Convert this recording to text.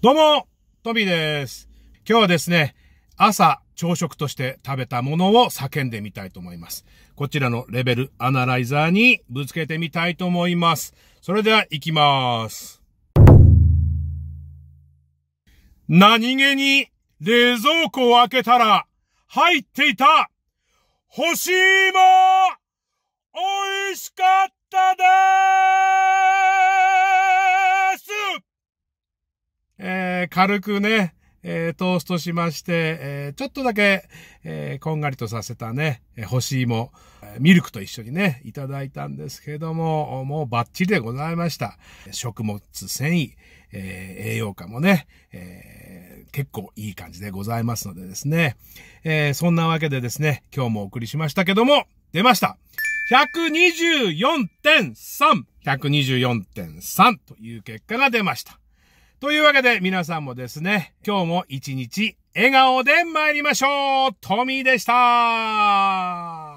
どうも、トビーです。今日はですね、朝、朝食として食べたものを叫んでみたいと思います。こちらのレベルアナライザーにぶつけてみたいと思います。それでは行きます。何気に冷蔵庫を開けたら入っていた干し芋美味しかえー、軽くね、えー、トーストしまして、えー、ちょっとだけ、えー、こんがりとさせたね、えー、干し芋、ミルクと一緒にね、いただいたんですけども、もうバッチリでございました。食物繊維、えー、栄養価もね、えー、結構いい感じでございますのでですね、えー、そんなわけでですね、今日もお送りしましたけども、出ました !124.3!124.3 という結果が出ました。というわけで皆さんもですね、今日も一日笑顔で参りましょうトミーでした